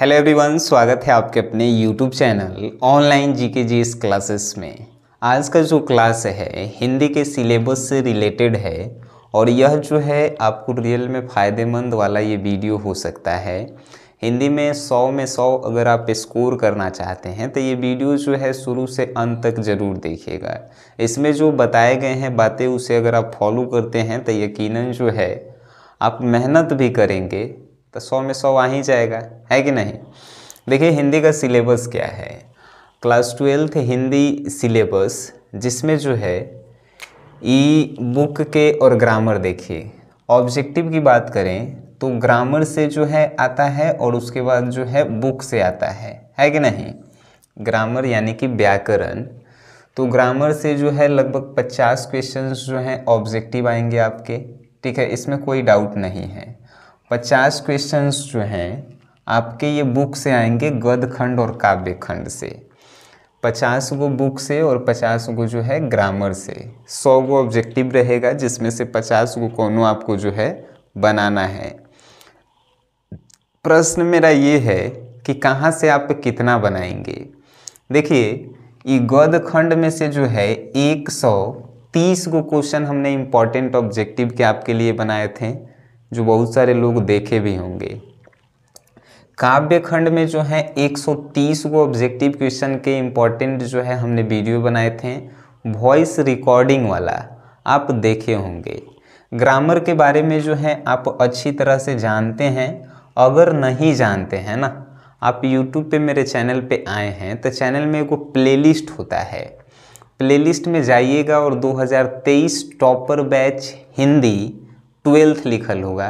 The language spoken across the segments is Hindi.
हेलो एवरीवन स्वागत है आपके अपने यूट्यूब चैनल ऑनलाइन जी के जी क्लासेस में आज का जो क्लास है हिंदी के सिलेबस से रिलेटेड है और यह जो है आपको रियल में फ़ायदेमंद वाला ये वीडियो हो सकता है हिंदी में सौ में सौ अगर आप स्कोर करना चाहते हैं तो ये वीडियो जो है शुरू से अंत तक ज़रूर देखिएगा इसमें जो बताए गए हैं बातें उसे अगर आप फॉलो करते हैं तो यकीन जो है आप मेहनत भी करेंगे तो सौ में सौ आ ही जाएगा है कि नहीं देखिए हिंदी का सिलेबस क्या है क्लास ट्वेल्थ हिंदी सिलेबस जिसमें जो है ई बुक के और ग्रामर देखिए ऑब्जेक्टिव की बात करें तो ग्रामर से जो है आता है और उसके बाद जो है बुक से आता है है कि नहीं ग्रामर यानी कि व्याकरण तो ग्रामर से जो है लगभग 50 क्वेश्चंस जो हैं ऑब्जेक्टिव आएंगे आपके ठीक है इसमें कोई डाउट नहीं है पचास क्वेश्चंस जो हैं आपके ये बुक से आएंगे गद खंड और काव्य खंड से पचास गो बुक से और पचास गो जो है ग्रामर से सौ गो ऑब्जेक्टिव रहेगा जिसमें से पचास गो कौन आपको जो है बनाना है प्रश्न मेरा ये है कि कहाँ से आप कितना बनाएंगे देखिए ये गद खंड में से जो है एक सौ तीस गो क्वेश्चन हमने इम्पॉर्टेंट ऑब्जेक्टिव के आपके लिए बनाए थे जो बहुत सारे लोग देखे भी होंगे काव्य खंड में जो है 130 वो ऑब्जेक्टिव क्वेश्चन के इम्पॉर्टेंट जो है हमने वीडियो बनाए थे वॉइस रिकॉर्डिंग वाला आप देखे होंगे ग्रामर के बारे में जो है आप अच्छी तरह से जानते हैं अगर नहीं जानते हैं ना आप YouTube पे मेरे चैनल पे आए हैं तो चैनल में प्ले प्लेलिस्ट होता है प्लेलिस्ट में जाइएगा और 2023 टॉपर बैच हिंदी ट्वेल्थ लिखल होगा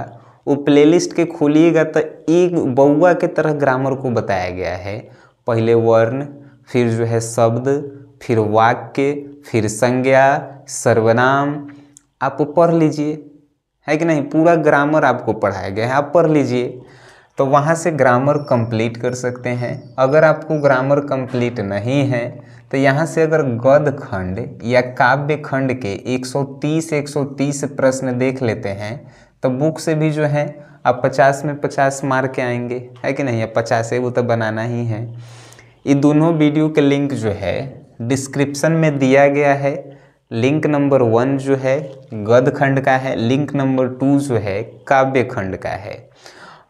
वो प्लेलिस्ट के खोलिएगा तो एक बउआ के तरह ग्रामर को बताया गया है पहले वर्ण फिर जो है शब्द फिर वाक्य फिर संज्ञा सर्वनाम आप पढ़ लीजिए है कि नहीं पूरा ग्रामर आपको पढ़ाया गया है आप पढ़ लीजिए तो वहाँ से ग्रामर कंप्लीट कर सकते हैं अगर आपको ग्रामर कंप्लीट नहीं है तो यहाँ से अगर गद खंड या काव्य खंड के 130 130 प्रश्न देख लेते हैं तो बुक से भी जो है आप 50 में 50 मार के आएंगे है कि नहीं या पचास है वो तो बनाना ही है ये दोनों वीडियो के लिंक जो है डिस्क्रिप्सन में दिया गया है लिंक नंबर वन जो है गद खंड का है लिंक नंबर टू जो है काव्य खंड का है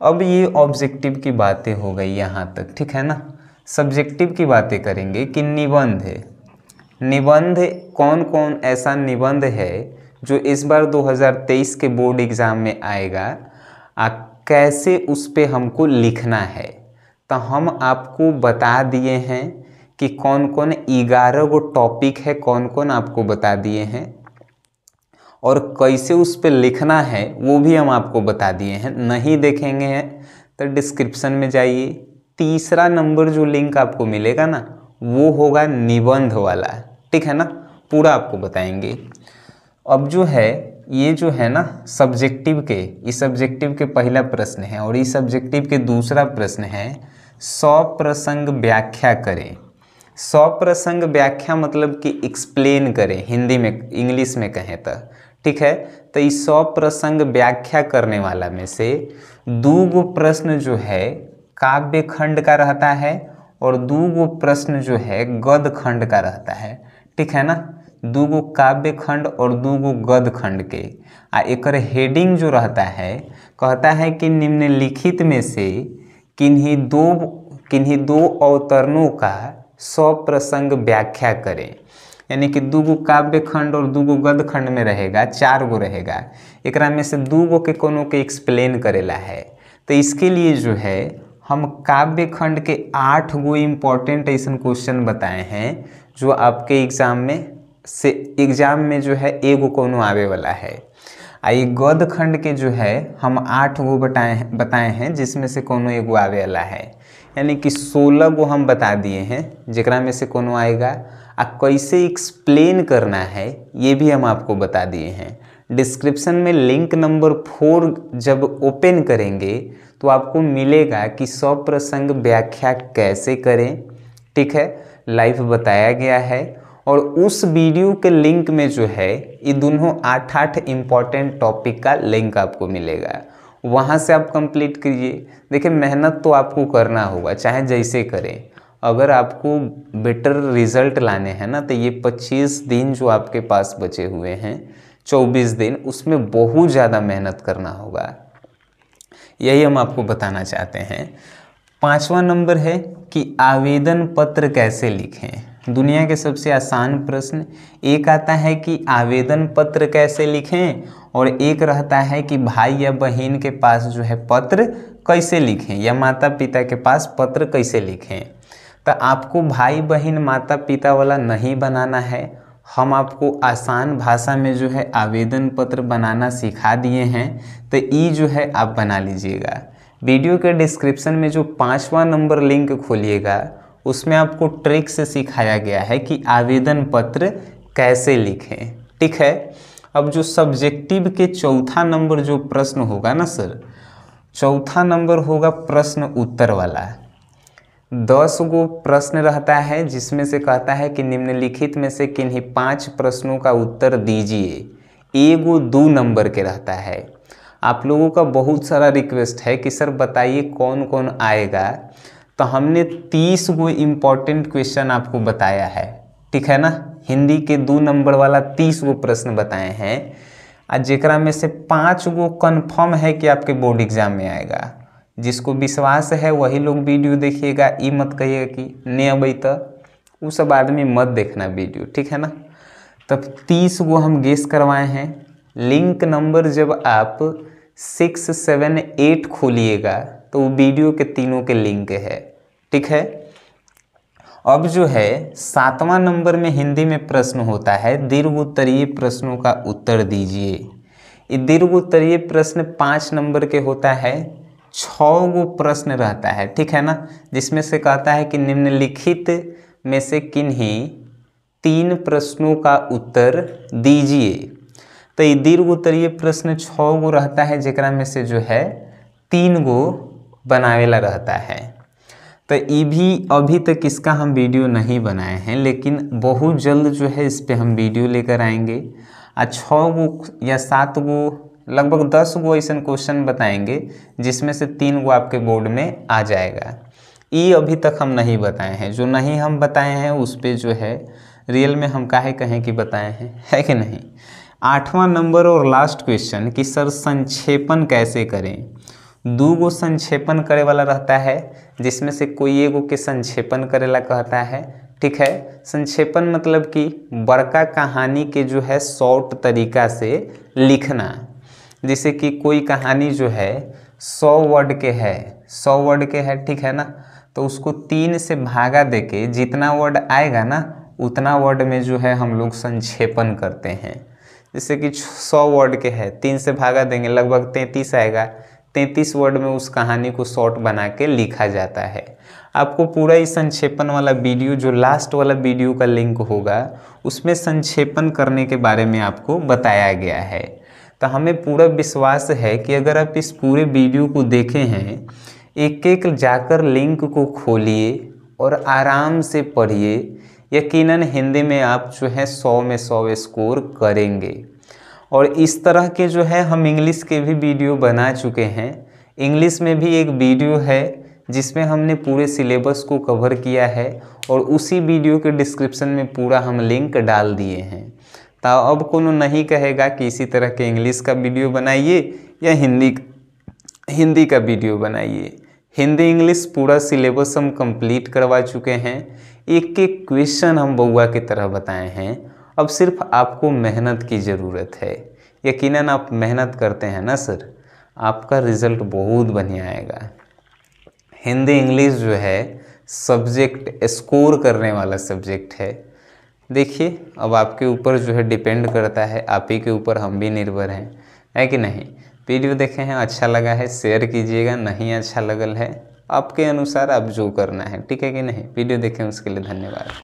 अब ये ऑब्जेक्टिव की बातें हो गई यहाँ तक ठीक है ना सब्जेक्टिव की बातें करेंगे कि निबंध है निबंध कौन कौन ऐसा निबंध है जो इस बार 2023 के बोर्ड एग्ज़ाम में आएगा आ कैसे उस पर हमको लिखना है तो हम आपको बता दिए हैं कि कौन कौन ग्यारह वो टॉपिक है कौन कौन आपको बता दिए हैं और कैसे उस पर लिखना है वो भी हम आपको बता दिए हैं नहीं देखेंगे हैं तो डिस्क्रिप्शन में जाइए तीसरा नंबर जो लिंक आपको मिलेगा ना वो होगा निबंध वाला ठीक है ना पूरा आपको बताएंगे अब जो है ये जो है ना सब्जेक्टिव के इस सब्जेक्टिव के पहला प्रश्न है और इस सब्जेक्टिव के दूसरा प्रश्न है सौ प्रसंग व्याख्या करें प्रसंग व्याख्या मतलब कि एक्सप्लेन करें हिंदी में इंग्लिश में कहें तो ठीक है तो इस सौ प्रसंग व्याख्या करने वाला में से दो गो प्रश्न जो है काव्य खंड का रहता है और दो गो प्रश्न जो है गद खंड का रहता है ठीक है ना दो गो काव्य खंड और दो गो गद खंड के आ एक हेडिंग जो रहता है कहता है कि निम्नलिखित में से किन्हीं दो किन्हीं दो अवतरणों का सौ प्रसंग व्याख्या करें यानी कि दू गो काव्य खंड और दू गो गद खंड में रहेगा चार गो रहेगा एक में से दू गो के कोनो के एक्सप्लेन करेला है तो इसके लिए जो है हम काव्य खंड के आठ गो इम्पॉर्टेंट ऐसा क्वेश्चन बताए हैं जो आपके एग्ज़ाम में से एग्ज़ाम में जो है एगो कोनो आवे वाला है आ ये गद खंड के जो है हम आठ गो बताए बताए हैं जिसमें से कोनो एगो आवे वाला है यानी कि सोलह गो हम बता दिए हैं जरा में से कोनो आएगा आ कैसे एक्सप्लेन करना है ये भी हम आपको बता दिए हैं डिस्क्रिप्शन में लिंक नंबर फोर जब ओपन करेंगे तो आपको मिलेगा कि प्रसंग व्याख्या कैसे करें ठीक है लाइव बताया गया है और उस वीडियो के लिंक में जो है ये दोनों आठ आठ इम्पॉर्टेंट टॉपिक का लिंक आपको मिलेगा वहाँ से आप कंप्लीट कीजिए देखिए मेहनत तो आपको करना होगा चाहे जैसे करें अगर आपको बेटर रिजल्ट लाने हैं ना तो ये 25 दिन जो आपके पास बचे हुए हैं 24 दिन उसमें बहुत ज़्यादा मेहनत करना होगा यही हम आपको बताना चाहते हैं पांचवा नंबर है कि आवेदन पत्र कैसे लिखें दुनिया के सबसे आसान प्रश्न एक आता है कि आवेदन पत्र कैसे लिखें और एक रहता है कि भाई या बहन के पास जो है पत्र कैसे लिखें या माता पिता के पास पत्र कैसे लिखें तो आपको भाई बहन माता पिता वाला नहीं बनाना है हम आपको आसान भाषा में जो है आवेदन पत्र बनाना सिखा दिए हैं तो ई जो है आप बना लीजिएगा वीडियो के डिस्क्रिप्शन में जो पाँचवा नंबर लिंक खोलिएगा उसमें आपको ट्रिक से सिखाया गया है कि आवेदन पत्र कैसे लिखें ठीक है अब जो सब्जेक्टिव के चौथा नंबर जो प्रश्न होगा ना सर चौथा नंबर होगा प्रश्न उत्तर वाला दस गो प्रश्न रहता है जिसमें से कहता है कि निम्नलिखित में से किन्हीं पांच प्रश्नों का उत्तर दीजिए ए गो दो नंबर के रहता है आप लोगों का बहुत सारा रिक्वेस्ट है कि सर बताइए कौन कौन आएगा तो हमने तीस गो इम्पॉर्टेंट क्वेश्चन आपको बताया है ठीक है ना हिंदी के दो नंबर वाला तीस गो प्रश्न बताए हैं और जरा में से पाँच गो कन्फर्म है कि आपके बोर्ड एग्जाम में आएगा जिसको विश्वास है वही लोग वीडियो देखिएगा ये मत कहिएगा कि नहीं अब तो वो सब आदमी मत देखना वीडियो ठीक है ना तब तो तीस गो हम गेस करवाए हैं लिंक नंबर जब आप सिक्स सेवन एट खोलिएगा तो वो वीडियो के तीनों के लिंक है ठीक है अब जो है सातवां नंबर में हिंदी में प्रश्न होता है दीर्घ उत्तरीय प्रश्नों का उत्तर दीजिए ये दीर्घ उत्तरीय प्रश्न पाँच नंबर के होता है छ गो प्रश्न रहता है ठीक है ना जिसमें से कहता है कि निम्नलिखित में से किन्हीं तीन प्रश्नों का उत्तर दीजिए तो ये दीर्घ उत्तरीय प्रश्न छः गो रहता है जरा में से जो है तीन गो बनावेला रहता है तो ये भी अभी तक इसका हम वीडियो नहीं बनाए हैं लेकिन बहुत जल्द जो है इस पर हम वीडियो लेकर आएंगे आ छः गो या सात गो लगभग दस गो ऐसा क्वेश्चन बताएंगे जिसमें से तीन गो आपके बोर्ड में आ जाएगा ई अभी तक हम नहीं बताए हैं जो नहीं हम बताए हैं उस पर जो है रियल में हम काहे कहें कि बताए हैं है कि नहीं आठवां नंबर और लास्ट क्वेश्चन कि सर संक्षेपण कैसे करें दो गो संक्षेपण करे वाला रहता है जिसमें से कोई एगो के संक्षेपण करेला कहता है ठीक है संक्षेपण मतलब कि बड़का कहानी के जो है शॉर्ट तरीका से लिखना जैसे कि कोई कहानी जो है सौ वर्ड के है सौ वर्ड के है ठीक है ना तो उसको तीन से भागा दे के जितना वर्ड आएगा ना उतना वर्ड में जो है हम लोग संक्षेपण करते हैं जैसे कि सौ वर्ड के है तीन से भागा देंगे लगभग तैंतीस आएगा तैंतीस वर्ड में उस कहानी को शॉर्ट बना के लिखा जाता है आपको पूरा ही संक्षेपण वाला वीडियो जो लास्ट वाला वीडियो का लिंक होगा उसमें संक्षेपण करने के बारे में आपको बताया गया है तो हमें पूरा विश्वास है कि अगर आप इस पूरे वीडियो को देखे हैं एक एक जाकर लिंक को खोलिए और आराम से पढ़िए यकीनन हिंदी में आप जो है सौ में सौ स्कोर करेंगे और इस तरह के जो है हम इंग्लिश के भी वीडियो बना चुके हैं इंग्लिश में भी एक वीडियो है जिसमें हमने पूरे सिलेबस को कवर किया है और उसी वीडियो के डिस्क्रिप्शन में पूरा हम लिंक डाल दिए हैं तो अब कोनो नहीं कहेगा कि इसी तरह के इंग्लिश का वीडियो बनाइए या हिंदी हिंदी का वीडियो बनाइए हिंदी इंग्लिश पूरा सिलेबस हम कंप्लीट करवा चुके हैं एक एक क्वेश्चन हम बउआ की तरह बताए हैं अब सिर्फ आपको मेहनत की ज़रूरत है यकीनन आप मेहनत करते हैं ना सर आपका रिज़ल्ट बहुत बढ़िया आएगा हिंदी इंग्लिश जो है सब्जेक्ट स्कोर करने वाला सब्जेक्ट है देखिए अब आपके ऊपर जो है डिपेंड करता है आप ही के ऊपर हम भी निर्भर हैं है कि नहीं वीडियो देखे हैं अच्छा लगा है शेयर कीजिएगा नहीं अच्छा लगल है आपके अनुसार आप जो करना है ठीक है कि नहीं वीडियो देखें उसके लिए धन्यवाद